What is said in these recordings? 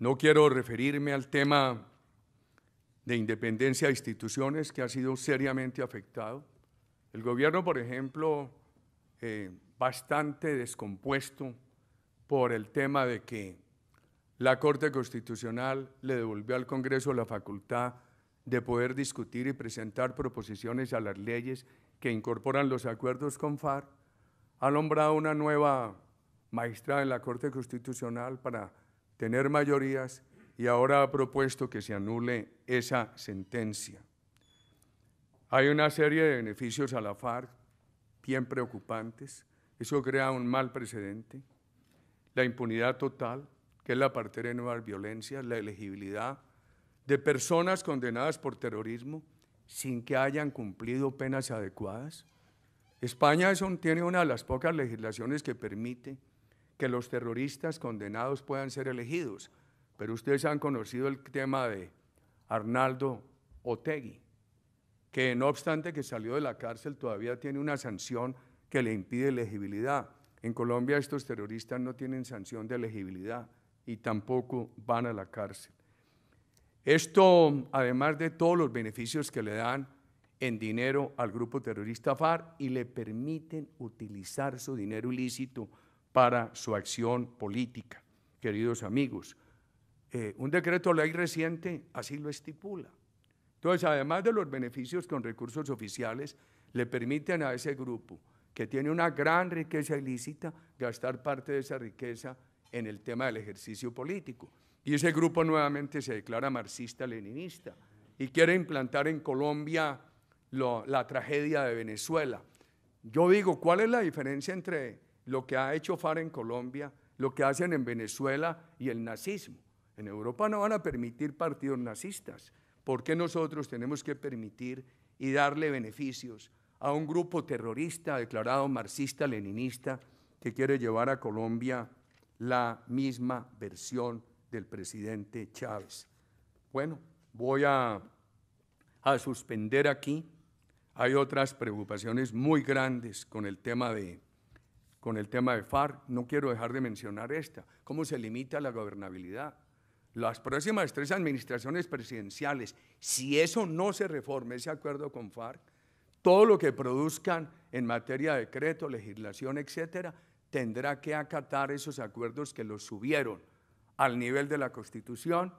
No quiero referirme al tema de independencia de instituciones que ha sido seriamente afectado. El gobierno, por ejemplo, eh, bastante descompuesto por el tema de que la Corte Constitucional le devolvió al Congreso la facultad de poder discutir y presentar proposiciones a las leyes que incorporan los acuerdos con FARC, ha nombrado una nueva magistrada en la Corte Constitucional para tener mayorías y ahora ha propuesto que se anule esa sentencia. Hay una serie de beneficios a la FARC bien preocupantes. Eso crea un mal precedente. La impunidad total, que es la parte de nuevas violencias, la elegibilidad de personas condenadas por terrorismo sin que hayan cumplido penas adecuadas. España un, tiene una de las pocas legislaciones que permite que los terroristas condenados puedan ser elegidos, pero ustedes han conocido el tema de Arnaldo Otegui, que no obstante que salió de la cárcel todavía tiene una sanción que le impide elegibilidad. En Colombia estos terroristas no tienen sanción de elegibilidad y tampoco van a la cárcel. Esto, además de todos los beneficios que le dan en dinero al grupo terrorista FARC y le permiten utilizar su dinero ilícito para su acción política. Queridos amigos, eh, un decreto ley reciente así lo estipula. Entonces, además de los beneficios con recursos oficiales, le permiten a ese grupo que tiene una gran riqueza ilícita gastar parte de esa riqueza en el tema del ejercicio político. Y ese grupo nuevamente se declara marxista-leninista y quiere implantar en Colombia la tragedia de Venezuela. Yo digo, ¿cuál es la diferencia entre lo que ha hecho FARC en Colombia, lo que hacen en Venezuela y el nazismo. En Europa no van a permitir partidos nazistas. ¿Por qué nosotros tenemos que permitir y darle beneficios a un grupo terrorista declarado marxista-leninista que quiere llevar a Colombia la misma versión del presidente Chávez? Bueno, voy a suspender aquí. Hay otras preocupaciones muy grandes con el tema de con el tema de FARC, no quiero dejar de mencionar esta, cómo se limita la gobernabilidad. Las próximas tres administraciones presidenciales, si eso no se reforme, ese acuerdo con FARC, todo lo que produzcan en materia de decreto, legislación, etcétera, tendrá que acatar esos acuerdos que los subieron al nivel de la Constitución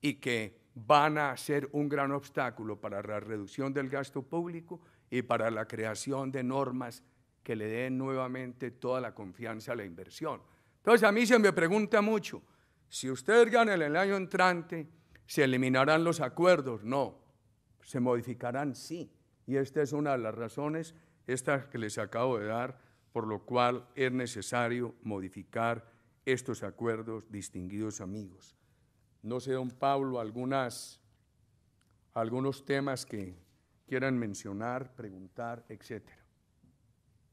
y que van a ser un gran obstáculo para la reducción del gasto público y para la creación de normas que le den nuevamente toda la confianza a la inversión. Entonces a mí se me pregunta mucho, si ustedes ganan el año entrante, ¿se eliminarán los acuerdos? No, se modificarán, sí. Y esta es una de las razones, estas que les acabo de dar, por lo cual es necesario modificar estos acuerdos, distinguidos amigos. No sé, don Pablo, algunas, algunos temas que quieran mencionar, preguntar, etcétera.